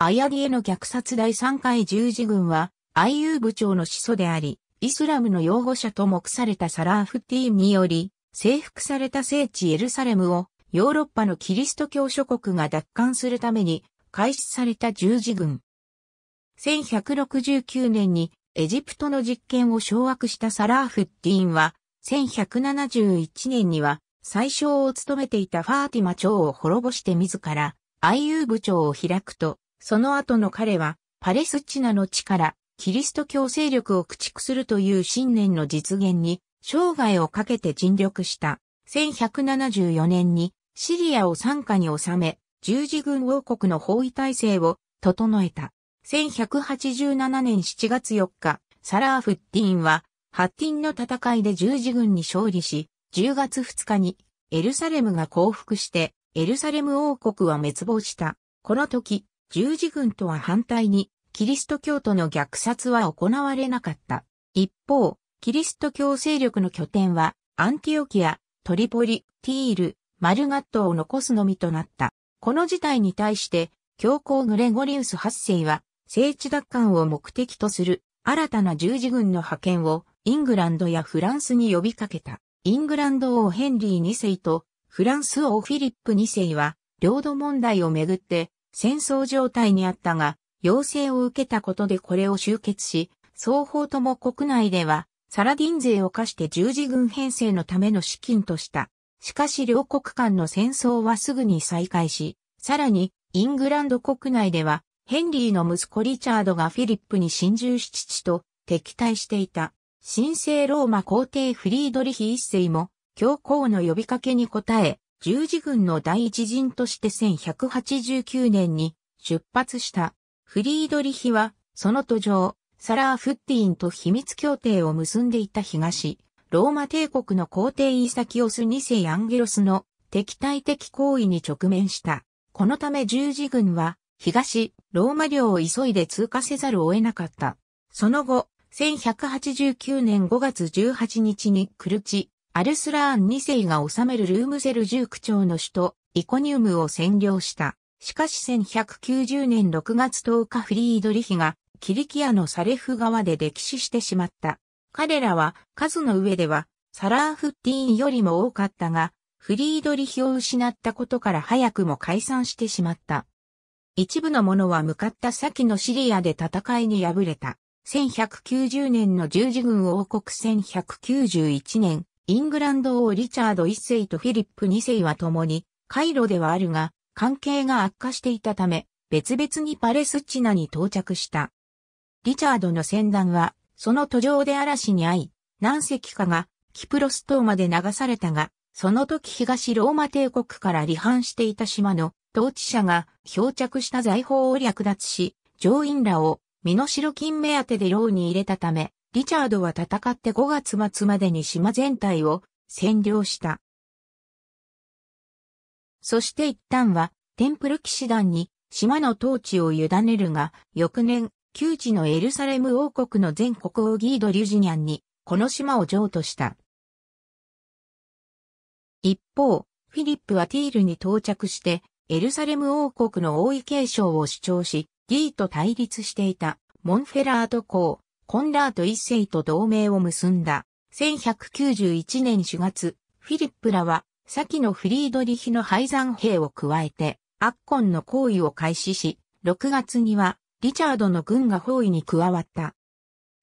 アヤディエの虐殺第3回十字軍は、IU 部長の始祖であり、イスラムの擁護者と目されたサラーフティーンにより、征服された聖地エルサレムを、ヨーロッパのキリスト教諸国が奪還するために、開始された十字軍。1169年に、エジプトの実権を掌握したサラーフティーンは、1171年には、最小を務めていたファーティマ朝を滅ぼして自ら、IU 部長を開くと、その後の彼は、パレスチナの地から、キリスト教勢力を駆逐するという信念の実現に、生涯をかけて尽力した。1174年に、シリアを参加に収め、十字軍王国の包囲体制を整えた。1187年7月4日、サラーフッティンは、ハッティンの戦いで十字軍に勝利し、10月2日にエルサレムが降伏して、エルサレム王国は滅亡した。この時、十字軍とは反対に、キリスト教徒の虐殺は行われなかった。一方、キリスト教勢力の拠点は、アンティオキア、トリポリ、ティール、マルガットを残すのみとなった。この事態に対して、教皇グレゴリウス8世は、聖地奪還を目的とする新たな十字軍の派遣をイングランドやフランスに呼びかけた。イングランド王ヘンリー2世とフランス王フィリップ2世は領土問題をめぐって戦争状態にあったが、要請を受けたことでこれを終結し、双方とも国内では、サラディン税を課して十字軍編成のための資金とした。しかし両国間の戦争はすぐに再開し、さらに、イングランド国内では、ヘンリーの息子リチャードがフィリップに心中し父と敵対していた。神聖ローマ皇帝フリードリヒ一世も教皇の呼びかけに応え、十字軍の第一陣として1189年に出発した。フリードリヒは、その途上、サラーフッティンと秘密協定を結んでいた東、ローマ帝国の皇帝イサキオス2世アンゲロスの敵対的行為に直面した。このため十字軍は、東、ローマ領を急いで通過せざるを得なかった。その後、1189年5月18日にクルチ、アルスラーン2世が治めるルームセルジューク朝の首都イコニウムを占領した。しかし1190年6月10日フリードリヒがキリキアのサレフ側で溺死してしまった。彼らは数の上ではサラーフッティーンよりも多かったが、フリードリヒを失ったことから早くも解散してしまった。一部の者は向かった先のシリアで戦いに敗れた。1190年の十字軍王国1191年、イングランド王リチャード1世とフィリップ2世は共に、カイロではあるが、関係が悪化していたため、別々にパレスチナに到着した。リチャードの船団は、その途上で嵐に遭い、何隻かがキプロス島まで流されたが、その時東ローマ帝国から離反していた島の統治者が漂着した財宝を略奪し、上院らを身代金目当てで牢に入れたため、リチャードは戦って5月末までに島全体を占領した。そして一旦は、テンプル騎士団に島の統治を委ねるが、翌年、旧知のエルサレム王国の全国王ギード・リュジニャンに、この島を譲渡した。一方、フィリップはティールに到着して、エルサレム王国の王位継承を主張し、ギーと対立していたモンフェラート公、コンラート一世と同盟を結んだ。1191年4月、フィリップらは、先のフリードリヒの敗残兵を加えて、アッコンの行為を開始し、6月には、リチャードの軍が包囲に加わった。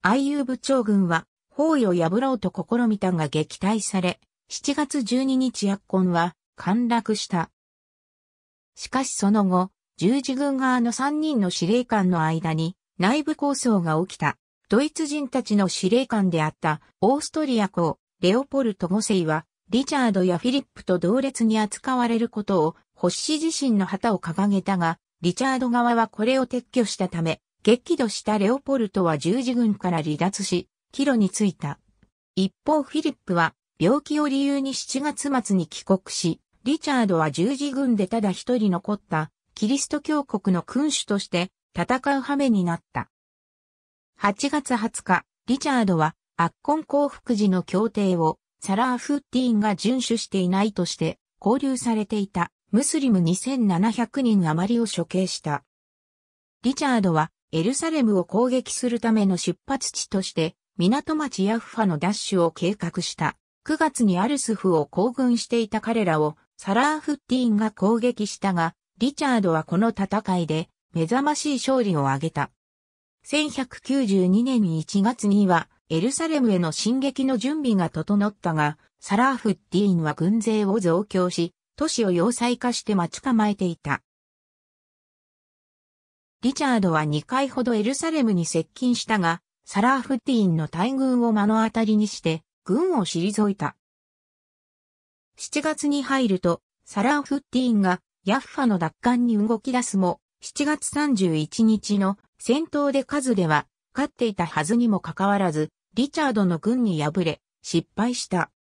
アイ部長軍は、包囲を破ろうと試みたが撃退され、7月12日アッコンは、陥落した。しかしその後、十字軍側の3人の司令官の間に内部抗争が起きた。ドイツ人たちの司令官であったオーストリア公、レオポルト5世は、リチャードやフィリップと同列に扱われることを、ホッシ自身の旗を掲げたが、リチャード側はこれを撤去したため、激怒したレオポルトは十字軍から離脱し、帰路についた。一方フィリップは、病気を理由に7月末に帰国し、リチャードは十字軍でただ一人残った、キリスト教国の君主として戦う羽目になった。8月20日、リチャードは、圧根降伏時の協定を、サラー・フッティーンが遵守していないとして、交流されていた、ムスリム2700人余りを処刑した。リチャードは、エルサレムを攻撃するための出発地として、港町ヤッファの奪取を計画した。9月にアルスフを行軍していた彼らを、サラー・フッティーンが攻撃したが、リチャードはこの戦いで、目覚ましい勝利を挙げた。1192年1月にはエルサレムへの進撃の準備が整ったが、サラーフッディーンは軍勢を増強し、都市を要塞化して待ち構えていた。リチャードは2回ほどエルサレムに接近したが、サラーフッディーンの大軍を目の当たりにして、軍を退いた。7月に入ると、サラーフッディーンがヤッファの奪還に動き出すも、7月31日の戦闘で数では、勝っていたはずにもかかわらず、リチャードの軍に敗れ、失敗した。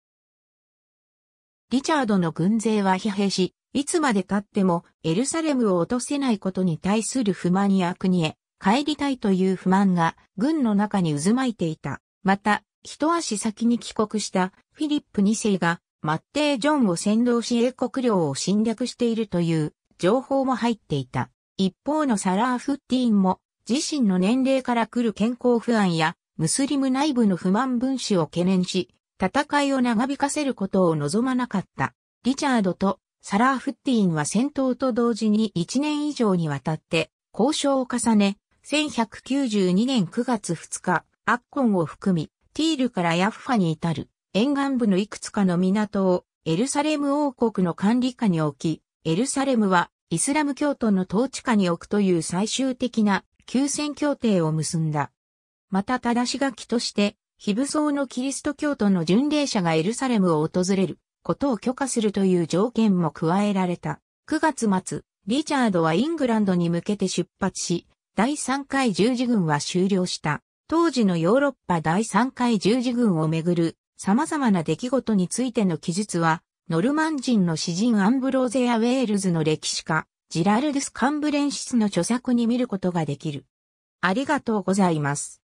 リチャードの軍勢は疲弊し、いつまで勝ってもエルサレムを落とせないことに対する不満や国へ帰りたいという不満が軍の中に渦巻いていた。また、一足先に帰国したフィリップ2世がマッテー・ジョンを先導し英国領を侵略しているという情報も入っていた。一方のサラー・フッティーンも自身の年齢から来る健康不安や、ムスリム内部の不満分子を懸念し、戦いを長引かせることを望まなかった。リチャードとサラーフッティンは戦闘と同時に1年以上にわたって交渉を重ね、1192年9月2日、アッコンを含み、ティールからヤッファに至る沿岸部のいくつかの港をエルサレム王国の管理下に置き、エルサレムはイスラム教徒の統治下に置くという最終的な休戦協定を結んだ。また正し書きとして、非武装のキリスト教徒の巡礼者がエルサレムを訪れることを許可するという条件も加えられた。9月末、リチャードはイングランドに向けて出発し、第3回十字軍は終了した。当時のヨーロッパ第3回十字軍をめぐる様々な出来事についての記述は、ノルマン人の詩人アンブローゼやウェールズの歴史家、ジラルデス・カンブレンシスの著作に見ることができる。ありがとうございます。